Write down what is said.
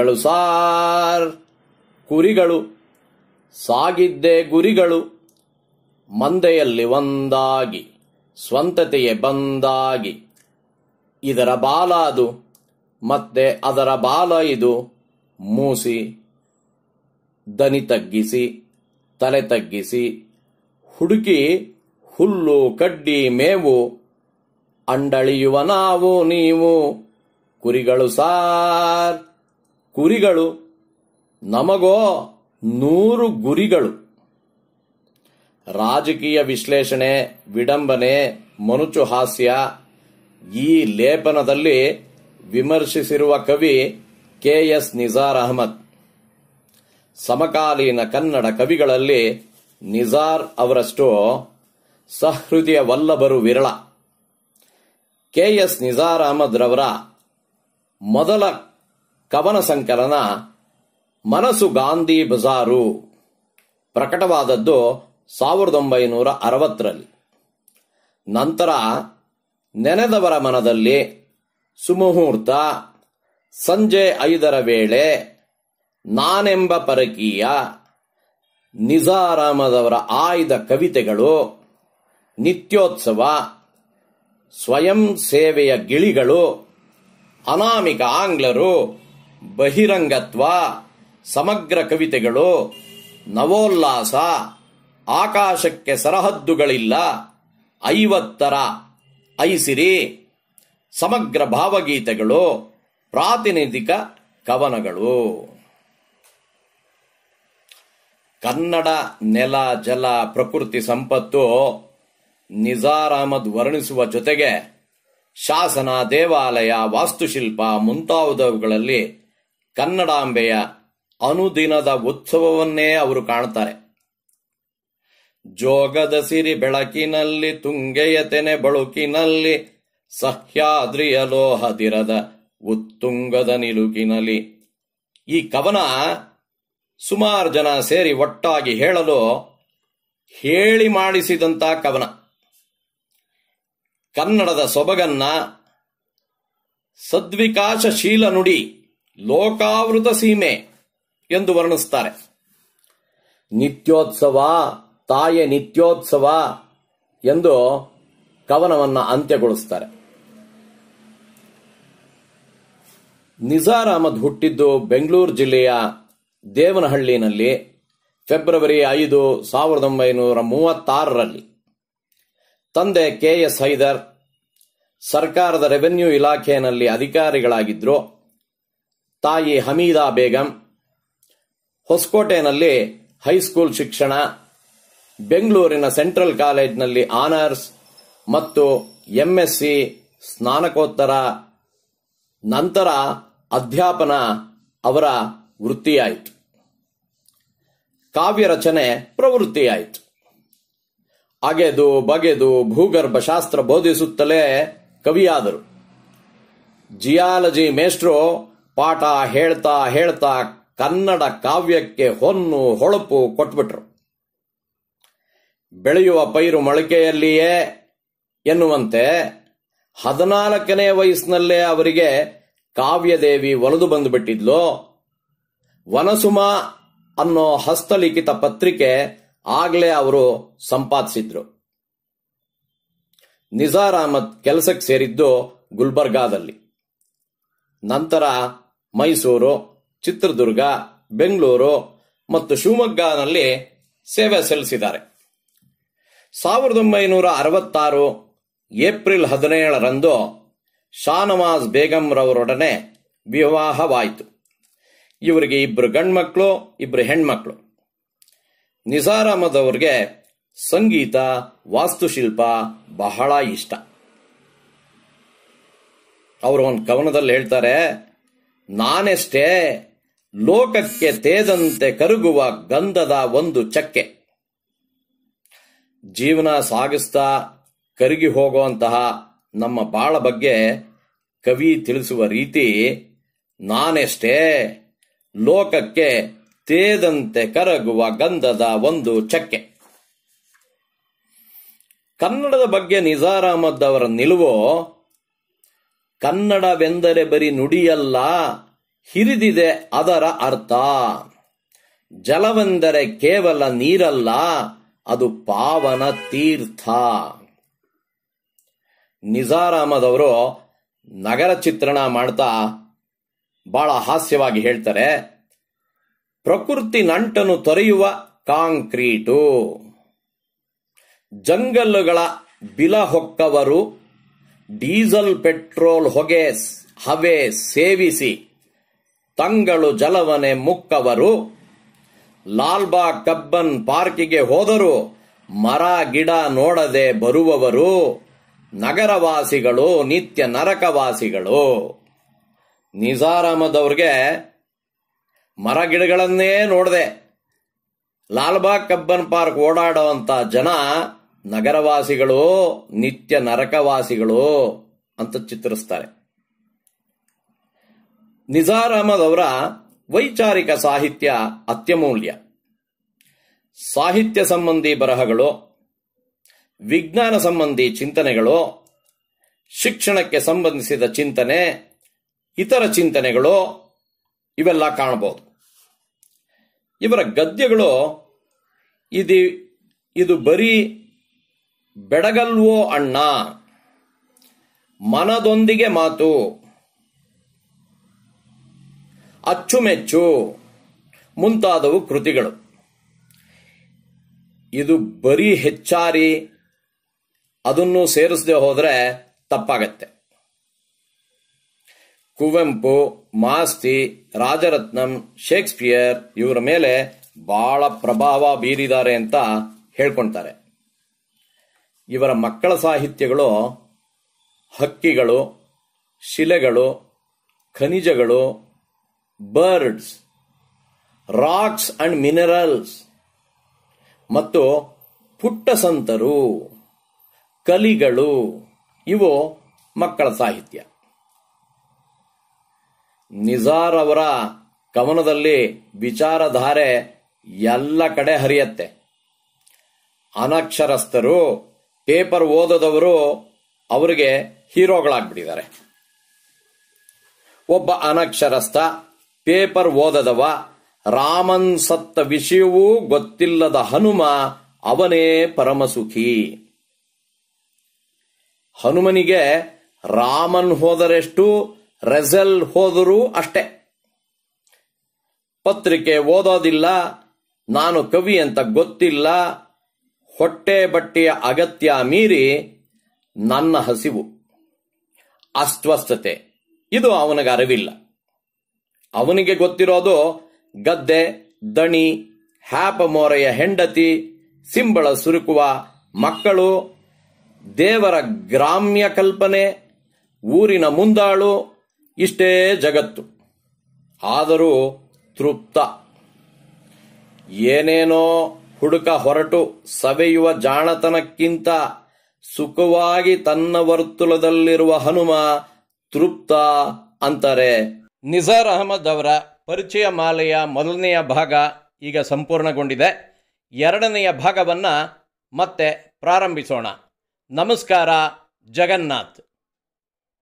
ಕುರಿಗಳು ಸಾರ್ ಕುರಿಗಳು ಸಾಗಿದ್ದೆ ಗುರಿಗಳು ಮಂದೆಯಲ್ಲಿ ಒಂದಾಗಿ ಸ್ವಂತತೆಯೇ ಬಂದಾಗಿ ಇದರ ಬಾಲ ಅದು ಮತ್ತೆ ಅದರ ಬಾಲ ಇದು ಮೂಸಿ ದನಿ ತಗ್ಗಿಸಿ ತಲೆ ತಗ್ಗಿಸಿ ಹುಡುಕಿ ಹುಲ್ಲು ಕಡ್ಡಿ ಮೇವು ಅಂಡಳಿಯುವ ನಾವು ನೀವು ಕುರಿಗಳು ಸಾರ್ ಕುರಿಗಳು ನಮಗೋ ನೂರು ಗುರಿಗಳು ರಾಜಕೀಯ ವಿಶ್ಲೇಷಣೆ ವಿಡಂಬನೆ ಮನುಚು ಹಾಸ್ಯ ಈ ಲೇಪನದಲ್ಲಿ ವಿಮರ್ಶಿಸಿರುವ ಕವಿ ಕೆ ಎಸ್ ನಿಜಾರ್ ಅಹಮದ್ ಸಮಕಾಲೀನ ಕನ್ನಡ ಕವಿಗಳಲ್ಲಿ ನಿಜಾರ್ ಅವರಷ್ಟು ಸಹೃದಯ ವಲ್ಲಭರು ವಿರಳ ಕೆ ಎಸ್ ನಿಜಾರ್ ಅಹಮದ್ ರವರ ಮೊದಲ ಕವನ ಸಂಕಲನ ಮನಸು ಗಾಂಧಿ ಬಜಾರು ಪ್ರಕಟವಾದದ್ದು ಸಾವಿರದ ಒಂಬೈನೂರ ಅರವತ್ತರಲ್ಲಿ ನಂತರ ನೆನೆದವರ ಮನದಲ್ಲಿ ಸುಮುಹೂರ್ತ ಸಂಜೆ ಐದರ ವೇಳೆ ನಾನೆಂಬ ಪರಕೀಯ ನಿಜಾರಾಮದವರ ಆಯ್ದ ಕವಿತೆಗಳು ನಿತ್ಯೋತ್ಸವ ಸ್ವಯಂ ಸೇವೆಯ ಗಿಳಿಗಳು ಅನಾಮಿಕ ಆಂಗ್ಲರು ಬಹಿರಂಗತ್ವ ಸಮಗ್ರ ಕವಿತೆಗಳು ನವೋಲ್ಲಾಸ ಆಕಾಶಕ್ಕೆ ಸರಹದ್ದುಗಳಿಲ್ಲ ಐವತ್ತರ ಐಸಿರಿ ಸಮಗ್ರ ಭಾವಗೀತೆಗಳು ಪ್ರಾತಿನಿಧಿಕ ಕವನಗಳು ಕನ್ನಡ ನೆಲ ಜಲ ಪ್ರಕೃತಿ ಸಂಪತ್ತು ನಿಜಾರಾಮದ್ ವರ್ಣಿಸುವ ಜೊತೆಗೆ ಶಾಸನ ದೇವಾಲಯ ವಾಸ್ತುಶಿಲ್ಪ ಮುಂತಾದವುಗಳಲ್ಲಿ ಕನ್ನಡಾಂಬೆಯ ಅನುದಿನದ ಉತ್ಸವವನ್ನೇ ಅವರು ಕಾಣ್ತಾರೆ ಜೋಗದ ಸಿರಿ ಬೆಳಕಿನಲ್ಲಿ ತುಂಗೆಯ ತೆನೆ ಬಳುಕಿನಲ್ಲಿ ಸಹ್ಯಾದ್ರಿಯ ಲೋಹದಿರದ ಉತ್ತುಂಗದ ನಿಲುಕಿನಲ್ಲಿ ಈ ಕವನ ಸುಮಾರು ಜನ ಸೇರಿ ಒಟ್ಟಾಗಿ ಹೇಳಲು ಹೇಳಿ ಮಾಡಿಸಿದಂಥ ಕವನ ಕನ್ನಡದ ಸೊಬಗನ್ನ ಸದ್ವಿಕಾಸಶೀಲ ನುಡಿ ಲೋಕಾವೃತ ಸೀಮೆ ಎಂದು ವರ್ಣಿಸ್ತಾರೆ ನಿತ್ಯೋತ್ಸವ ತಾಯ ನಿತ್ಯೋತ್ಸವ ಎಂದು ಕವನವನ್ನು ಅಂತ್ಯಗೊಳಿಸ್ತಾರೆ ನಿಜಾರ್ ಅಹಮದ್ ಹುಟ್ಟಿದ್ದು ಬೆಂಗಳೂರು ಜಿಲ್ಲೆಯ ದೇವನಹಳ್ಳಿನಲ್ಲಿ ಫೆಬ್ರವರಿ ಐದು ಸಾವಿರದ ಒಂಬೈನೂರ ಮೂವತ್ತಾರರಲ್ಲಿ ತಂದೆ ಕೆ ಎಸ್ ಹೈದರ್ ಸರ್ಕಾರದ ರೆವೆನ್ಯೂ ಇಲಾಖೆಯಲ್ಲಿ ಅಧಿಕಾರಿಗಳಾಗಿದ್ದರು ತಾಯಿ ಹಮೀದಾ ಬೇಗಂ ಹೊಸಕೋಟೆನಲ್ಲಿ ಹೈಸ್ಕೂಲ್ ಶಿಕ್ಷಣ ಬೆಂಗಳೂರಿನ ಸೆಂಟ್ರಲ್ ಕಾಲೇಜ್ನಲ್ಲಿ ಆನರ್ಸ್ ಮತ್ತು ಎಂಎಸ್ಸಿ ಸ್ನಾನಕೋತ್ತರ ನಂತರ ಅಧ್ಯಾಪನ ಅವರ ವೃತ್ತಿಯಾಯಿತು ಕಾವ್ಯ ರಚನೆ ಪ್ರವೃತ್ತಿಯಾಯಿತು ಅಗೆದು ಬಗೆದು ಭೂಗರ್ಭಶಾಸ್ತ್ರ ಬೋಧಿಸುತ್ತಲೇ ಕವಿಯಾದರು ಜಿಯಾಲಜಿ ಮೇಸ್ಟ್ರೋ ಪಾಠ ಹೇಳ್ತಾ ಹೇಳ್ತಾ ಕನ್ನಡ ಕಾವ್ಯಕ್ಕೆ ಹೊನ್ನು ಹೊಳಪು ಕೊಟ್ಬಿಟ್ರು ಬೆಳೆಯುವ ಪೈರು ಮೊಳಕೆಯಲ್ಲಿಯೇ ಎನ್ನುವಂತೆ ಹದಿನಾಲ್ಕನೇ ವಯಸ್ಸಿನಲ್ಲೇ ಅವರಿಗೆ ಕಾವ್ಯದೇವಿ ಒಲಿದು ಬಂದುಬಿಟ್ಟಿದ್ಲು ವನಸುಮ ಅನ್ನೋ ಹಸ್ತಲಿಖಿತ ಪತ್ರಿಕೆ ಆಗಲೇ ಅವರು ಸಂಪಾದಿಸಿದ್ರು ನಿಜಾರ್ ಅಹಮದ್ ಕೆಲಸಕ್ಕೆ ಸೇರಿದ್ದು ಗುಲ್ಬರ್ಗಾದಲ್ಲಿ ನಂತರ ಮೈಸೂರು ಚಿತ್ರದುರ್ಗ ಬೆಂಗಳೂರು ಮತ್ತು ಶಿವಮೊಗ್ಗನಲ್ಲಿ ಸೇವೆ ಸಲ್ಲಿಸಿದ್ದಾರೆ ಸಾವಿರದ ಒಂಬೈನೂರ ಅರವತ್ತಾರು ಏಪ್ರಿಲ್ ಹದಿನೇಳರಂದು ಶಾನವಾಜ್ ಬೇಗಂರವರೊಡನೆ ವಿವಾಹವಾಯಿತು ಇವರಿಗೆ ಇಬ್ಬರು ಗಂಡ್ಮಕ್ಳು ಇಬ್ಬರು ಹೆಣ್ಮಕ್ಳು ನಿಜಾರಾಮದವ್ರಿಗೆ ಸಂಗೀತ ವಾಸ್ತುಶಿಲ್ಪ ಬಹಳ ಇಷ್ಟ ಅವರು ಒಂದು ಕವನದಲ್ಲಿ ಹೇಳ್ತಾರೆ ನಾನೆಷ್ಟೇ ಲೋಕಕ್ಕೆ ತೇದಂತೆ ಕರುಗುವ ಗಂಧದ ಒಂದು ಚಕ್ಕೆ ಜೀವನ ಸಾಗಿಸ್ತಾ ಕರಗಿ ಹೋಗುವಂತಹ ನಮ್ಮ ಬಾಳ ಬಗ್ಗೆ ಕವಿ ತಿಳಿಸುವ ರೀತಿ ನಾನೆಷ್ಟೇ ಲೋಕಕ್ಕೆ ತೇದಂತೆ ಕರಗುವ ಗಂಧದ ಒಂದು ಚಕ್ಕೆ ಕನ್ನಡದ ಬಗ್ಗೆ ಅವರ ನಿಲುವು ಕನ್ನಡವೆಂದರೆ ಬರಿ ನುಡಿಯಲ್ಲ ಹಿರಿದಿದೆ ಅದರ ಅರ್ಥ ಜಲವೆಂದರೆ ಕೇವಲ ನೀರಲ್ಲ ಅದು ಪಾವನ ತೀರ್ಥ ನಿಜಾರಾಮದವರು ನಗರ ಚಿತ್ರಣ ಮಾಡ್ತಾ ಬಹಳ ಹಾಸ್ಯವಾಗಿ ಹೇಳ್ತಾರೆ ಪ್ರಕೃತಿ ನಂಟನು ತೊರೆಯುವ ಕಾಂಕ್ರೀಟು ಜಂಗಲ್ಲುಗಳ ಬಿಲ ಹೊಕ್ಕವರು ಡೀಸೆಲ್ ಪೆಟ್ರೋಲ್ ಹೊಗೆ ಹವೆ ಸೇವಿಸಿ ತಂಗಳು ಜಲವನೆ ಮುಕ್ಕವರು ಲಾಲ್ಬಾಗ್ ಕಬ್ಬನ್ ಪಾರ್ಕಿಗೆ ಹೋದರೂ ಮರ ಗಿಡ ನೋಡದೆ ಬರುವವರು ನಗರವಾಸಿಗಳು ನಿತ್ಯ ನರಕವಾಸಿಗಳು ನಿಜಾರಾಮದವ್ರಿಗೆ ಮರಗಿಡಗಳನ್ನೇ ಮರ ಗಿಡಗಳನ್ನೇ ನೋಡಿದೆ ಲಾಲ್ಬಾಗ್ ಕಬ್ಬನ್ ಪಾರ್ಕ್ ಓಡಾಡುವಂಥ ಜನ ನಗರವಾಸಿಗಳು ನಿತ್ಯ ನರಕವಾಸಿಗಳು ಅಂತ ಚಿತ್ರಿಸ್ತಾರೆ ನಿಜಾರ್ ಅಹಮದ್ ಅವರ ವೈಚಾರಿಕ ಸಾಹಿತ್ಯ ಅತ್ಯಮೂಲ್ಯ ಸಾಹಿತ್ಯ ಸಂಬಂಧಿ ಬರಹಗಳು ವಿಜ್ಞಾನ ಸಂಬಂಧಿ ಚಿಂತನೆಗಳು ಶಿಕ್ಷಣಕ್ಕೆ ಸಂಬಂಧಿಸಿದ ಚಿಂತನೆ ಇತರ ಚಿಂತನೆಗಳು ಇವೆಲ್ಲ ಕಾಣಬಹುದು ಇವರ ಗದ್ಯಗಳು ಇದು ಇದು ಬರೀ ಬೆಡಗಲ್ವೋ ಅಣ್ಣ ಮನದೊಂದಿಗೆ ಮಾತು ಅಚ್ಚುಮೆಚ್ಚು ಮುಂತಾದವು ಕೃತಿಗಳು ಇದು ಬರೀ ಹೆಚ್ಚಾರಿ ಅದನ್ನು ಸೇರಿಸದೆ ಹೋದರೆ ತಪ್ಪಾಗತ್ತೆ ಕುವೆಂಪು ಮಾಸ್ತಿ ರಾಜರತ್ನಂ ಶೇಕ್ಸ್ಪಿಯರ್ ಇವರ ಮೇಲೆ ಬಹಳ ಪ್ರಭಾವ ಬೀರಿದ್ದಾರೆ ಅಂತ ಹೇಳ್ಕೊಳ್ತಾರೆ ಇವರ ಮಕ್ಕಳ ಸಾಹಿತ್ಯಗಳು ಹಕ್ಕಿಗಳು ಶಿಲೆಗಳು ಖನಿಜಗಳು ಬರ್ಡ್ಸ್ ರಾಕ್ಸ್ ಅಂಡ್ ಮಿನರಲ್ಸ್ ಮತ್ತು ಪುಟ್ಟ ಸಂತರು ಕಲಿಗಳು ಇವು ಮಕ್ಕಳ ಸಾಹಿತ್ಯ ನಿಜಾರ್ ಅವರ ಕವನದಲ್ಲಿ ವಿಚಾರಧಾರೆ ಎಲ್ಲ ಕಡೆ ಹರಿಯತ್ತೆ ಅನಕ್ಷರಸ್ಥರು ಪೇಪರ್ ಓದದವರು ಅವರಿಗೆ ಹೀರೋಗಳಾಗ್ಬಿಟ್ಟಿದ್ದಾರೆ ಒಬ್ಬ ಅನಕ್ಷರಸ್ಥ ಪೇಪರ್ ಓದದವ ರಾಮನ್ ಸತ್ತ ವಿಷಯವೂ ಗೊತ್ತಿಲ್ಲದ ಹನುಮ ಅವನೇ ಪರಮಸುಖಿ ಹನುಮನಿಗೆ ರಾಮನ್ ಹೋದರೆಷ್ಟು ರೆಸಲ್ ಹೋದರೂ ಅಷ್ಟೆ ಪತ್ರಿಕೆ ಓದೋದಿಲ್ಲ ನಾನು ಕವಿ ಅಂತ ಗೊತ್ತಿಲ್ಲ ಹೊಟ್ಟೆ ಬಟ್ಟೆಯ ಅಗತ್ಯ ಮೀರಿ ನನ್ನ ಹಸಿವು ಅಸ್ವಸ್ಥತೆ ಇದು ಅವನಿಗೆ ಅರಿವಿಲ್ಲ ಅವನಿಗೆ ಗೊತ್ತಿರೋದು ಗದ್ದೆ ದಣಿ ಹ್ಯಾಪಮೋರೆಯ ಹೆಂಡತಿ ಸಿಂಬಳ ಸುರುಕುವ ಮಕ್ಕಳು ದೇವರ ಗ್ರಾಮ್ಯ ಕಲ್ಪನೆ ಊರಿನ ಮುಂದಾಳು ಇಷ್ಟೇ ಜಗತ್ತು ಆದರೂ ತೃಪ್ತ ಏನೇನೋ ಹುಡುಕ ಹೊರಟು ಸವೆಯುವ ಜಾಣತನಕ್ಕಿಂತ ಸುಖವಾಗಿ ತನ್ನ ವರ್ತುಲದಲ್ಲಿರುವ ಹನುಮ ತೃಪ್ತ ಅಂತಾರೆ ನಿಜಾರ್ ಅಹಮದ್ ಅವರ ಪರಿಚಯ ಮಾಲೆಯ ಮೊದಲನೆಯ ಭಾಗ ಈಗ ಸಂಪೂರ್ಣಗೊಂಡಿದೆ ಎರಡನೆಯ ಭಾಗವನ್ನು ಮತ್ತೆ ಪ್ರಾರಂಭಿಸೋಣ ನಮಸ್ಕಾರ ಜಗನ್ನಾಥ್